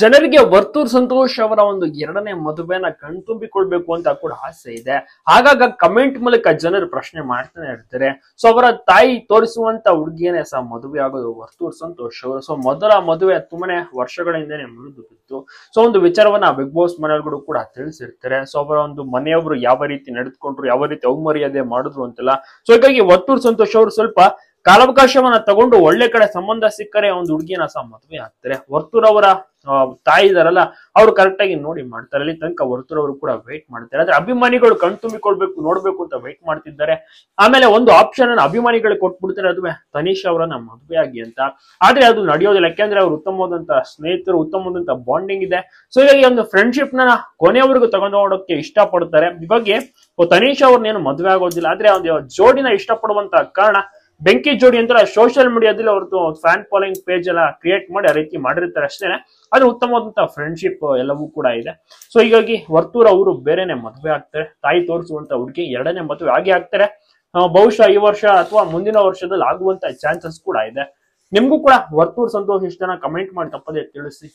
ಜನರಿಗೆ ವರ್ತೂರ್ ಸಂತೋಷ್ ಅವರ ಒಂದು ಎರಡನೇ ಮದುವೆನ ಕಣ್ತುಂಬಿಕೊಳ್ಬೇಕು ಅಂತ ಕೂಡ ಆಸೆ ಇದೆ ಹಾಗಾಗ ಕಮೆಂಟ್ ಮೂಲಕ ಜನರು ಪ್ರಶ್ನೆ ಮಾಡ್ತಾನೆ ಇರ್ತಾರೆ ಸೊ ಅವರ ತಾಯಿ ತೋರಿಸುವಂತ ಹುಡ್ಗಿಯನ್ನೇ ಸಹ ಮದುವೆ ಆಗೋದು ವರ್ತೂರ್ ಸಂತೋಷ್ ಅವರು ಸೊ ಮೊದಲ ಮದುವೆ ತುಂಬಾನೇ ವರ್ಷಗಳ ಹಿಂದೆನೆ ಮುರಿದು ಸೊ ಒಂದು ವಿಚಾರವನ್ನ ಬಿಗ್ ಬಾಸ್ ಮನೆಯವರು ಕೂಡ ತಿಳಿಸಿರ್ತಾರೆ ಸೊ ಅವರ ಒಂದು ಮನೆಯವರು ಯಾವ ರೀತಿ ನಡೆದುಕೊಂಡ್ರು ಯಾವ ರೀತಿ ಅವಮರ್ಯಾದೆ ಮಾಡಿದ್ರು ಅಂತೆಲ್ಲ ಸೊ ಹೀಗಾಗಿ ವರ್ತೂರ್ ಸಂತೋಷ್ ಅವರು ಸ್ವಲ್ಪ ಕಾಲಾವಕಾಶವನ್ನ ತಗೊಂಡು ಒಳ್ಳೆ ಕಡೆ ಸಂಬಂಧ ಸಿಕ್ಕರೆ ಒಂದು ಹುಡುಗಿಯನ್ನ ಸಹ ಮದುವೆ ಆಗ್ತಾರೆ ವರ್ತೂರ್ ಅವರ ತಾಯಿ ಇದಾರಲ್ಲ ಅವ್ರು ಕರೆಕ್ಟ್ ಆಗಿ ನೋಡಿ ಮಾಡ್ತಾರೆ ಅಲ್ಲಿ ತನಕ ಹೊರತರವರು ಕೂಡ ವೇಟ್ ಮಾಡ್ತಾರೆ ಆದ್ರೆ ಅಭಿಮಾನಿಗಳು ಕಣ್ ತುಂಬಿಕೊಳ್ಬೇಕು ನೋಡ್ಬೇಕು ಅಂತ ವೇಟ್ ಮಾಡ್ತಿದ್ದಾರೆ ಆಮೇಲೆ ಒಂದು ಆಪ್ಷನ್ ಅನ್ನ ಅಭಿಮಾನಿಗಳು ಕೊಟ್ಬಿಡ್ತಾರೆ ಅದುವೆ ತನೀಶ್ ಅವರನ್ನ ಮದುವೆಯಾಗಿ ಅಂತ ಆದ್ರೆ ಅದು ನಡೆಯೋದಿಲ್ಲ ಯಾಕೆಂದ್ರೆ ಅವ್ರು ಉತ್ತಮವಾದಂತ ಸ್ನೇಹಿತರು ಉತ್ತಮವಾದಂತ ಬಾಂಡಿಂಗ್ ಇದೆ ಸೊ ಹೀಗಾಗಿ ಒಂದು ಫ್ರೆಂಡ್ಶಿಪ್ ನ ಕೊನೆಯವರೆಗೂ ತಗೊಂಡು ಹೋಗೋಕೆ ಬಗ್ಗೆ ಇವಾಗ ತನೀಶ್ ಅವ್ರನ್ನೇನು ಮದುವೆ ಆಗೋದಿಲ್ಲ ಆದ್ರೆ ಒಂದು ಜೋಡಿನ ಇಷ್ಟಪಡುವಂತ ಕಾರಣ ಬೆಂಕಿ ಜೋಡಿ ಅಂತ ಸೋಷಿಯಲ್ ಮೀಡಿಯಾದಲ್ಲಿ ಅವ್ರದ್ದು ಫ್ಯಾನ್ ಫಾಲೋಯಿಂಗ್ ಪೇಜ್ ಎಲ್ಲ ಕ್ರಿಯೇಟ್ ಮಾಡಿ ಆ ರೀತಿ ಮಾಡಿರ್ತಾರೆ ಅಷ್ಟೇನೆ ಅದು ಉತ್ತಮವಾದಂತಹ ಫ್ರೆಂಡ್ಶಿಪ್ ಎಲ್ಲವೂ ಕೂಡ ಇದೆ ಸೊ ಹೀಗಾಗಿ ವರ್ತೂರ್ ಅವರು ಬೇರೆನೆ ಮದುವೆ ಆಗ್ತಾರೆ ತಾಯಿ ತೋರಿಸುವಂತ ಹುಡುಗಿ ಎರಡನೇ ಮದುವೆ ಆಗಿ ಆಗ್ತಾರೆ ಬಹುಶಃ ಈ ವರ್ಷ ಅಥವಾ ಮುಂದಿನ ವರ್ಷದಲ್ಲಿ ಆಗುವಂತ ಚಾನ್ಸಸ್ ಕೂಡ ಇದೆ ನಿಮ್ಗೂ ಕೂಡ ವರ್ತೂರ್ ಸಂತೋಷ ಇಷ್ಟನ ಕಮೆಂಟ್ ಮಾಡಿ ತಪ್ಪದೇ ತಿಳಿಸಿ